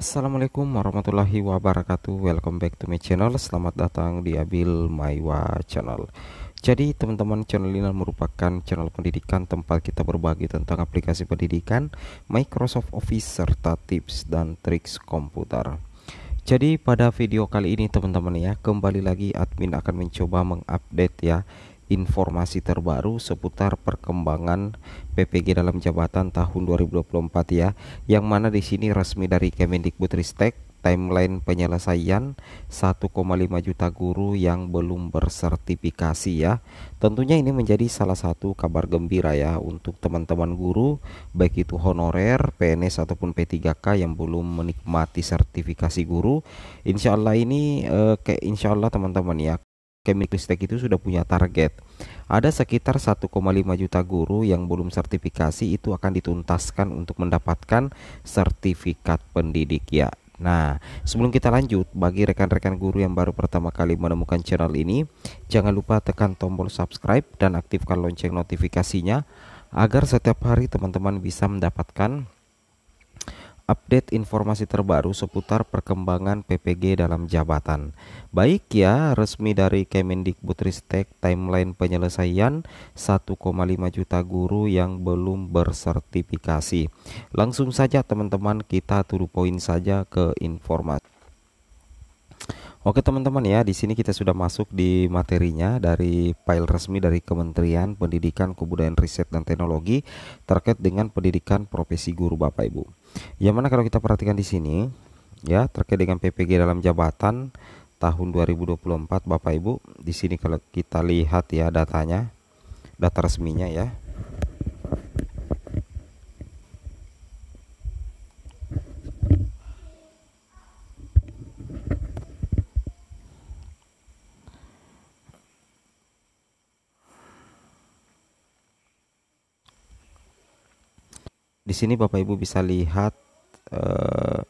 Assalamualaikum warahmatullahi wabarakatuh Welcome back to my channel Selamat datang di Abil Maiwa channel Jadi teman-teman channel ini merupakan channel pendidikan Tempat kita berbagi tentang aplikasi pendidikan Microsoft Office serta tips dan triks komputer jadi pada video kali ini teman-teman ya kembali lagi admin akan mencoba mengupdate ya informasi terbaru seputar perkembangan PPG dalam jabatan tahun 2024 ya yang mana di sini resmi dari Kemendikbudristek timeline penyelesaian 1,5 juta guru yang belum bersertifikasi ya. Tentunya ini menjadi salah satu kabar gembira ya untuk teman-teman guru baik itu honorer, PNS ataupun P3K yang belum menikmati sertifikasi guru. Insya Allah ini eh, ke insya Allah teman-teman ya Kemendikbudristek itu sudah punya target. Ada sekitar 1,5 juta guru yang belum sertifikasi itu akan dituntaskan untuk mendapatkan sertifikat pendidik ya. Nah, sebelum kita lanjut, bagi rekan-rekan guru yang baru pertama kali menemukan channel ini, jangan lupa tekan tombol subscribe dan aktifkan lonceng notifikasinya agar setiap hari teman-teman bisa mendapatkan update informasi terbaru seputar perkembangan PPG dalam jabatan. Baik ya, resmi dari Kemendikbudristek timeline penyelesaian 1,5 juta guru yang belum bersertifikasi. Langsung saja teman-teman kita turu poin saja ke informasi. Oke teman-teman ya, di sini kita sudah masuk di materinya dari file resmi dari Kementerian Pendidikan Kebudayaan Riset dan Teknologi terkait dengan pendidikan profesi guru Bapak Ibu. Yang mana kalau kita perhatikan di sini ya terkait dengan PPG dalam jabatan tahun 2024 Bapak Ibu, di sini kalau kita lihat ya datanya, data resminya ya. Di sini Bapak Ibu bisa lihat eh,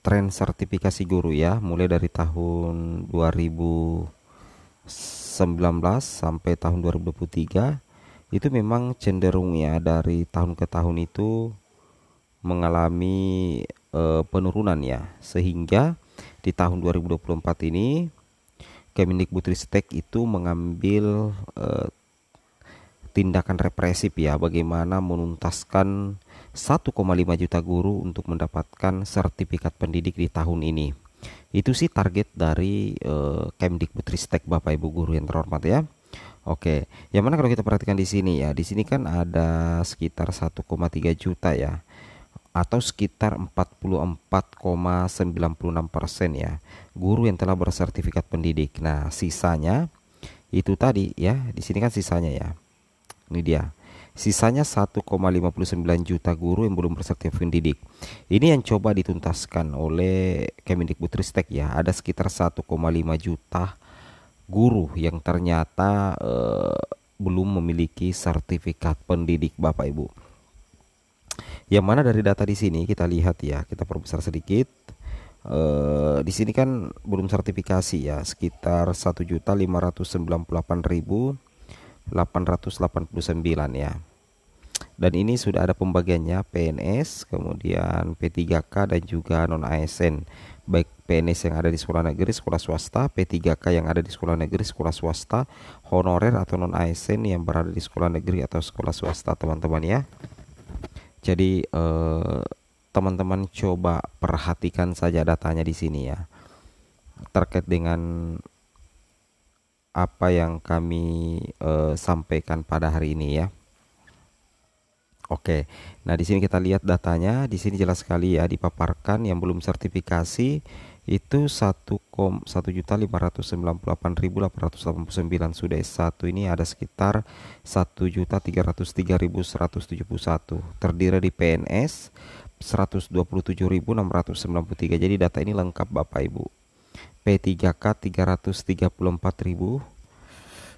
tren sertifikasi guru ya, mulai dari tahun 2019 sampai tahun 2023 itu memang cenderung ya dari tahun ke tahun itu mengalami eh, penurunan ya, sehingga di tahun 2024 ini Kemendikbudristek itu mengambil eh, tindakan represif ya bagaimana menuntaskan 1,5 juta guru untuk mendapatkan sertifikat pendidik di tahun ini. Itu sih target dari eh, Kemdikbudristek Bapak Ibu guru yang terhormat ya. Oke, yang mana kalau kita perhatikan di sini ya, di sini kan ada sekitar 1,3 juta ya atau sekitar 44,96 persen ya guru yang telah bersertifikat pendidik. Nah sisanya itu tadi ya di sini kan sisanya ya ini dia. Sisanya 1,59 juta guru yang belum bersertifikat pendidik. Ini yang coba dituntaskan oleh Kemendikbudristek ya. Ada sekitar 1,5 juta guru yang ternyata eh, belum memiliki sertifikat pendidik Bapak Ibu. Yang mana dari data di sini kita lihat ya, kita perbesar sedikit. Eh, di sini kan belum sertifikasi ya, sekitar 1.598.000 889 ya. Dan ini sudah ada pembagiannya PNS, kemudian P3K dan juga non ASN. Baik PNS yang ada di sekolah negeri, sekolah swasta, P3K yang ada di sekolah negeri, sekolah swasta, honorer atau non ASN yang berada di sekolah negeri atau sekolah swasta, teman-teman ya. Jadi teman eh, teman-teman coba perhatikan saja datanya di sini ya. Terkait dengan apa yang kami uh, sampaikan pada hari ini ya. Oke, nah di sini kita lihat datanya, di sini jelas sekali ya dipaparkan yang belum sertifikasi itu 1.598.889 sudah S1 ini ada sekitar 1.303.171 terdiri di PNS 127.693 jadi data ini lengkap Bapak Ibu P3K 334.000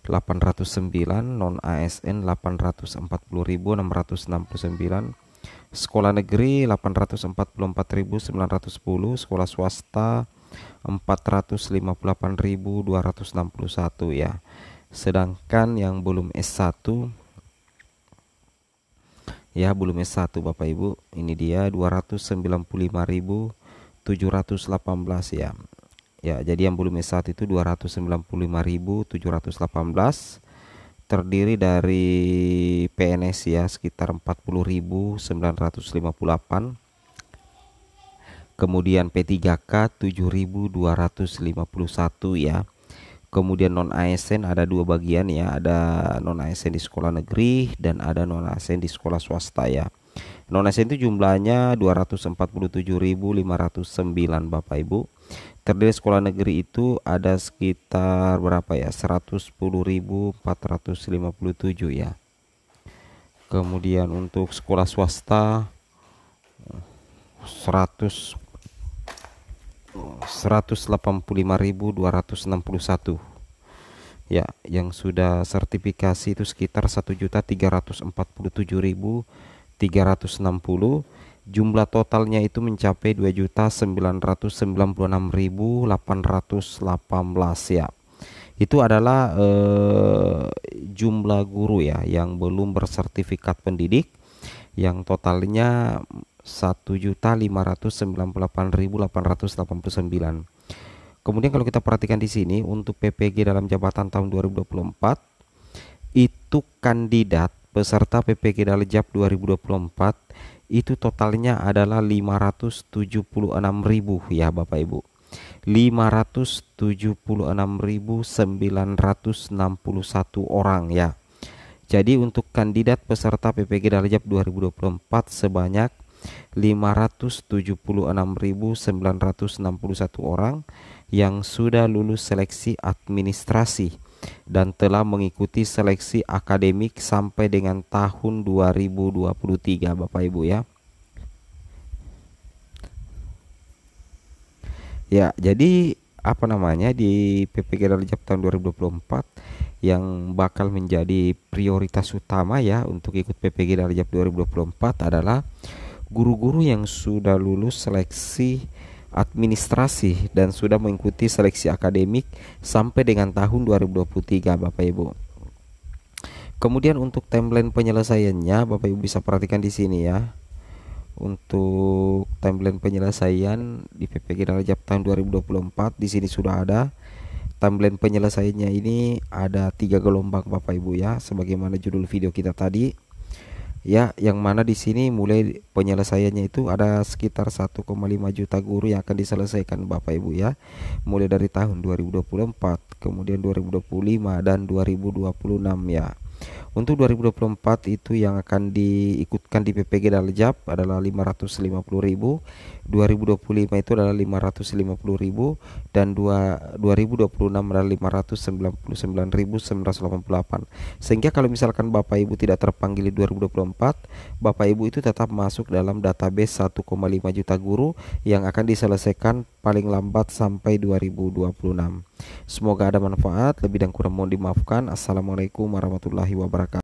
809, non ASN 840.669, sekolah negeri 844.910, sekolah swasta 458.261 ya. Sedangkan yang belum S1 ya belum S1 Bapak Ibu, ini dia 295.718 ya ya jadi yang volume 1 itu 295.718 terdiri dari PNS ya sekitar 40.958 kemudian P3K 7.251 ya kemudian non ASN ada dua bagian ya ada non ASN di sekolah negeri dan ada non ASN di sekolah swasta ya Indonesia itu jumlahnya 247.509 Bapak Ibu. Terdiri sekolah negeri itu ada sekitar berapa ya? 110.457 ya. Kemudian untuk sekolah swasta 100 185.261 ya yang sudah sertifikasi itu sekitar 1.347.000 360 jumlah totalnya itu mencapai 2.996.818 ya itu adalah eh, jumlah guru ya yang belum bersertifikat pendidik yang totalnya 1.598.889. Kemudian kalau kita perhatikan di sini untuk PPG dalam jabatan tahun 2024 itu kandidat peserta PPG Daljab 2024 itu totalnya adalah 576.000 ya Bapak Ibu. 576.961 orang ya. Jadi untuk kandidat peserta PPG Daljab 2024 sebanyak 576.961 orang yang sudah lulus seleksi administrasi dan telah mengikuti seleksi akademik sampai dengan tahun 2023 Bapak Ibu ya. Ya, jadi apa namanya di PPG Darjab tahun 2024 yang bakal menjadi prioritas utama ya untuk ikut PPG Darjab 2024 adalah guru-guru yang sudah lulus seleksi administrasi dan sudah mengikuti seleksi akademik sampai dengan tahun 2023 Bapak Ibu. Kemudian untuk timeline penyelesaiannya Bapak Ibu bisa perhatikan di sini ya. Untuk timeline penyelesaian di PPG Rajab tahun 2024 di sini sudah ada timeline penyelesaiannya ini ada tiga gelombang Bapak Ibu ya sebagaimana judul video kita tadi ya yang mana di sini mulai penyelesaiannya itu ada sekitar 1,5 juta guru yang akan diselesaikan Bapak Ibu ya mulai dari tahun 2024 kemudian 2025 dan 2026 ya untuk 2024 itu yang akan diikutkan di PPG Daljab adalah 550.000, 2025 itu adalah 550.000 dan 2, 2026 adalah 599.988. Sehingga kalau misalkan Bapak Ibu tidak terpanggil di 2024, Bapak Ibu itu tetap masuk dalam database 1,5 juta guru yang akan diselesaikan paling lambat sampai 2026. Semoga ada manfaat, lebih dan kurang mohon dimaafkan. Assalamualaikum warahmatullahi wabarakatuh.